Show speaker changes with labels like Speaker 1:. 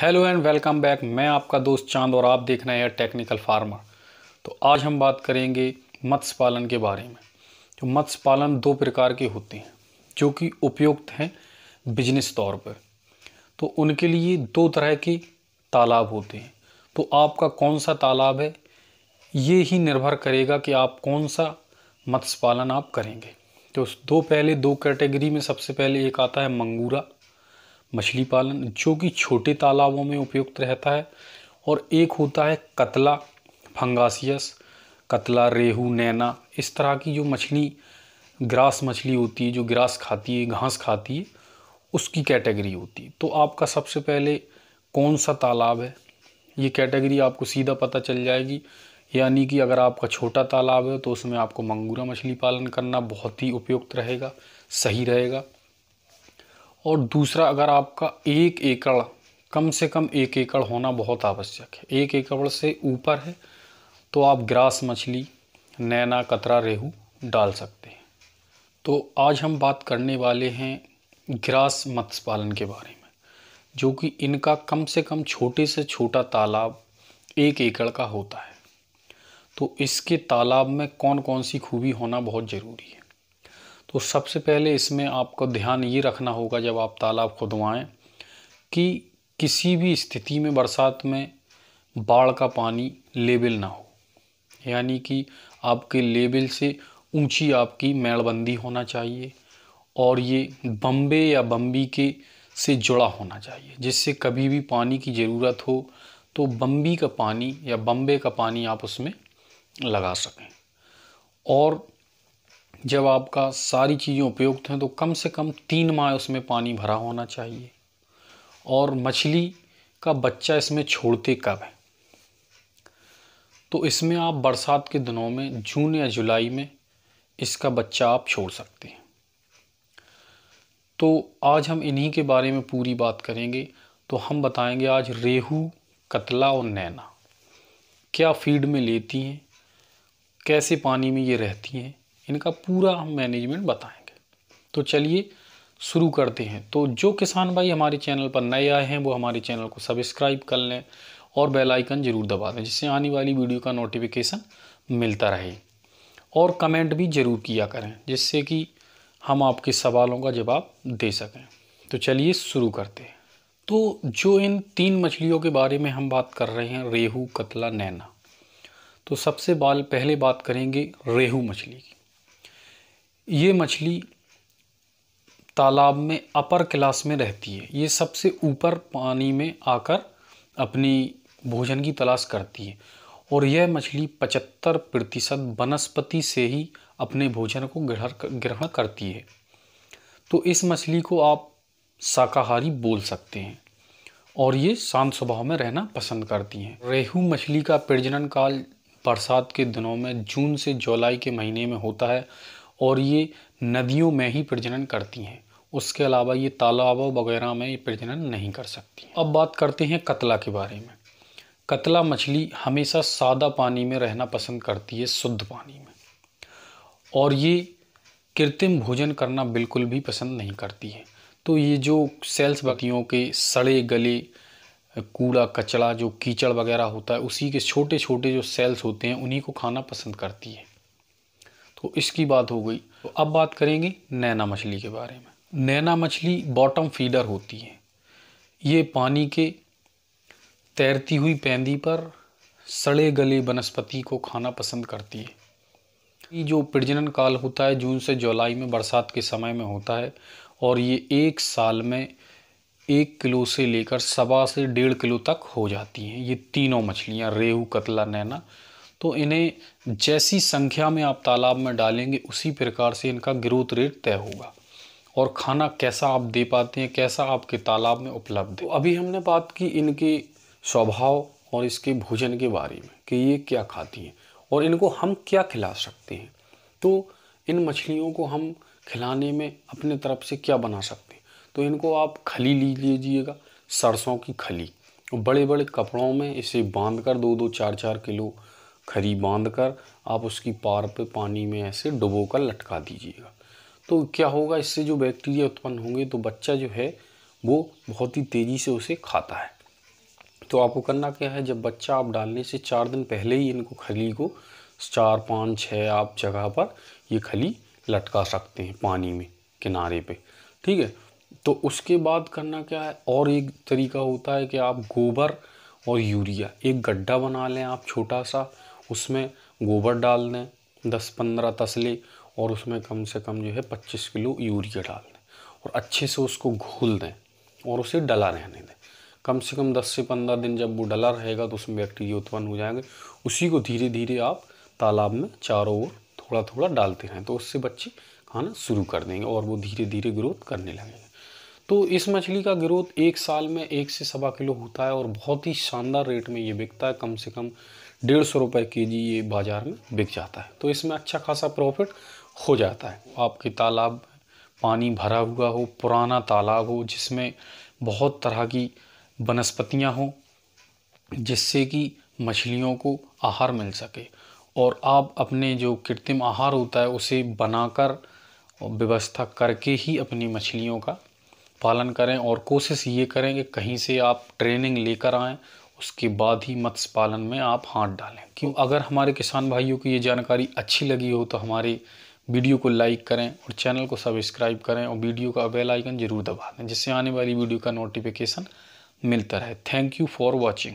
Speaker 1: hello and welcome back मैं आपका दोस्त चांद और आप देख रहे हैं टेक्निकल फार्मर तो आज हम बात करेंगे मत्स्य पालन के बारे में तो मत्स्य पालन दो प्रकार के होते हैं जो कि उपयुक्त हैं बिजनेस तौर पर तो उनके लिए दो तरह के तालाब होते हैं तो आपका कौन सा तालाब है ये ही निर्भर करेगा कि आप कौन सा मत्स्य पालन आप करेंगे तो दो पहले दो कैटेगरी में सबसे पहले एक आता है मंगूरा मछली पालन जो कि छोटे तालाबों में उपयुक्त रहता है और एक होता है कतला फंगासियस कतला रेहू नैना इस तरह की जो मछली ग्रास मछली होती है जो ग्रास खाती है घास खाती है उसकी कैटेगरी होती है तो आपका सबसे पहले कौन सा तालाब है ये कैटेगरी आपको सीधा पता चल जाएगी यानी कि अगर आपका छोटा तालाब है तो उसमें आपको मंगूरा मछली पालन करना बहुत ही उपयुक्त रहेगा सही रहेगा और दूसरा अगर आपका एक एकड़ कम से कम एक एकड़ होना बहुत आवश्यक है एक एकड़ से ऊपर है तो आप ग्रास मछली नैना कतरा रेहू डाल सकते हैं तो आज हम बात करने वाले हैं ग्रास मत्स्य पालन के बारे में जो कि इनका कम से कम छोटे से छोटा तालाब एक एकड़ का होता है तो इसके तालाब में कौन कौन सी खूबी होना बहुत ज़रूरी है तो सबसे पहले इसमें आपको ध्यान ये रखना होगा जब आप तालाब खुदवाएँ कि किसी भी स्थिति में बरसात में बाढ़ का पानी लेबल ना हो यानी कि आपके लेबल से ऊंची आपकी मेड़बंदी होना चाहिए और ये बम्बे या बम्बी के से जुड़ा होना चाहिए जिससे कभी भी पानी की ज़रूरत हो तो बम्बी का पानी या बम्बे का पानी आप उसमें लगा सकें और जब आपका सारी चीज़ें उपयुक्त हैं तो कम से कम तीन माह उसमें पानी भरा होना चाहिए और मछली का बच्चा इसमें छोड़ते कब है तो इसमें आप बरसात के दिनों में जून या जुलाई में इसका बच्चा आप छोड़ सकते हैं तो आज हम इन्हीं के बारे में पूरी बात करेंगे तो हम बताएंगे आज रेहू कतला और नैना क्या फीड में लेती हैं कैसे पानी में ये रहती हैं इनका पूरा हम मैनेजमेंट बताएंगे तो चलिए शुरू करते हैं तो जो किसान भाई हमारे चैनल पर नए आए हैं वो हमारे चैनल को सब्सक्राइब कर लें और बेल आइकन ज़रूर दबा दें जिससे आने वाली वीडियो का नोटिफिकेशन मिलता रहे और कमेंट भी ज़रूर किया करें जिससे कि हम आपके सवालों का जवाब दे सकें तो चलिए शुरू करते हैं तो जो इन तीन मछलियों के बारे में हम बात कर रहे हैं रेहू कतला नैना तो सबसे बाल पहले बात करेंगे रेहू मछली की ये मछली तालाब में अपर क्लास में रहती है ये सबसे ऊपर पानी में आकर अपनी भोजन की तलाश करती है और यह मछली पचहत्तर प्रतिशत वनस्पति से ही अपने भोजन को ग्रहण ग्रहण करती है तो इस मछली को आप शाकाहारी बोल सकते हैं और ये शांत स्वभाव में रहना पसंद करती हैं रेहू मछली का प्रजनन काल बरसात के दिनों में जून से जुलाई के महीने में होता है और ये नदियों में ही प्रजनन करती हैं उसके अलावा ये तालाबों वगैरह में ये प्रजनन नहीं कर सकती अब बात करते हैं कतला के बारे में कतला मछली हमेशा सादा पानी में रहना पसंद करती है शुद्ध पानी में और ये कृत्रिम भोजन करना बिल्कुल भी पसंद नहीं करती है तो ये जो सेल्स बतियों के सड़े गले कूड़ा कचड़ा जो कीचड़ वगैरह होता है उसी के छोटे छोटे जो सेल्स होते हैं उन्हीं को खाना पसंद करती है तो इसकी बात हो गई तो अब बात करेंगे नैना मछली के बारे में नैना मछली बॉटम फीडर होती है ये पानी के तैरती हुई पैंदी पर सड़े गले वनस्पति को खाना पसंद करती है ये जो प्रजनन काल होता है जून से जुलाई में बरसात के समय में होता है और ये एक साल में एक किलो से लेकर सवा से डेढ़ किलो तक हो जाती हैं ये तीनों मछलियाँ रेहू कतला नैना तो इन्हें जैसी संख्या में आप तालाब में डालेंगे उसी प्रकार से इनका ग्रोथ रेट तय होगा और खाना कैसा आप दे पाते हैं कैसा आपके तालाब में उपलब्ध है तो अभी हमने बात की इनके स्वभाव और इसके भोजन के बारे में कि ये क्या खाती हैं और इनको हम क्या खिला सकते हैं तो इन मछलियों को हम खिलाने में अपने तरफ से क्या बना सकते हैं तो इनको आप खली ली लीजिएगा सरसों की खली बड़े बड़े कपड़ों में इसे बांधकर कर दो दो चार चार किलो खरी बांध कर आप उसकी पार पे पानी में ऐसे डुबो कर लटका दीजिएगा तो क्या होगा इससे जो बैक्टीरिया उत्पन्न होंगे तो बच्चा जो है वो बहुत ही तेज़ी से उसे खाता है तो आपको करना क्या है जब बच्चा आप डालने से चार दिन पहले ही इनको खली को चार पाँच छः आप जगह पर ये खली लटका सकते हैं पानी में किनारे पे ठीक है तो उसके बाद करना क्या है और एक तरीका होता है कि आप गोबर और यूरिया एक गड्ढा बना लें आप छोटा सा उसमें गोबर डाल दें दस पंद्रह तसली और उसमें कम से कम जो है पच्चीस किलो यूरिया डाल दें और अच्छे से उसको घोल दें और उसे डला रहने दें कम से कम दस से पंद्रह दिन जब वो डला रहेगा तो उसमें बैक्टीरिया उत्पन्न हो जाएंगे उसी को धीरे धीरे आप तालाब में चारों ओर थोड़ा थोड़ा डालते रहें तो उससे बच्चे खाना शुरू कर देंगे और वो धीरे धीरे ग्रोथ करने लगेंगे तो इस मछली का ग्रोथ एक साल में एक से सवा किलो होता है और बहुत ही शानदार रेट में ये बिकता है कम से कम डेढ़ सौ रुपये के जी ये बाज़ार में बिक जाता है तो इसमें अच्छा खासा प्रॉफिट हो जाता है आपके तालाब पानी भरा हुआ हो पुराना तालाब हो जिसमें बहुत तरह की वनस्पतियाँ हों जिससे कि मछलियों को आहार मिल सके और आप अपने जो कृत्रिम आहार होता है उसे बनाकर व्यवस्था करके ही अपनी मछलियों का पालन करें और कोशिश ये करें कि कहीं से आप ट्रेनिंग लेकर आएँ उसके बाद ही मत्स्य पालन में आप हाथ डालें क्यों अगर हमारे किसान भाइयों को ये जानकारी अच्छी लगी हो तो हमारे वीडियो को लाइक करें और चैनल को सब्सक्राइब करें और वीडियो का बेल आइकन ज़रूर दबा दें जिससे आने वाली वीडियो का नोटिफिकेशन मिलता रहे थैंक यू फॉर वॉचिंग